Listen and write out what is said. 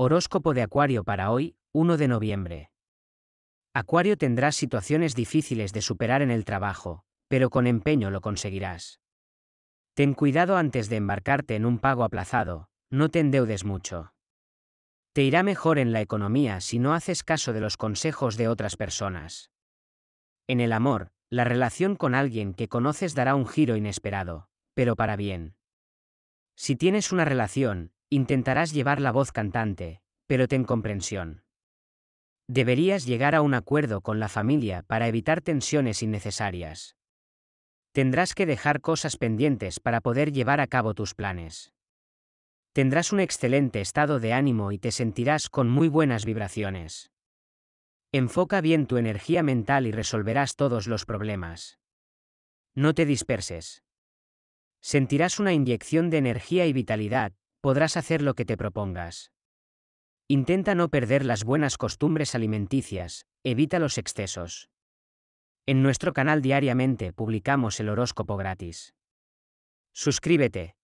Horóscopo de Acuario para hoy, 1 de noviembre. Acuario tendrás situaciones difíciles de superar en el trabajo, pero con empeño lo conseguirás. Ten cuidado antes de embarcarte en un pago aplazado, no te endeudes mucho. Te irá mejor en la economía si no haces caso de los consejos de otras personas. En el amor, la relación con alguien que conoces dará un giro inesperado, pero para bien. Si tienes una relación, Intentarás llevar la voz cantante, pero ten comprensión. Deberías llegar a un acuerdo con la familia para evitar tensiones innecesarias. Tendrás que dejar cosas pendientes para poder llevar a cabo tus planes. Tendrás un excelente estado de ánimo y te sentirás con muy buenas vibraciones. Enfoca bien tu energía mental y resolverás todos los problemas. No te disperses. Sentirás una inyección de energía y vitalidad, podrás hacer lo que te propongas. Intenta no perder las buenas costumbres alimenticias, evita los excesos. En nuestro canal diariamente publicamos el horóscopo gratis. Suscríbete,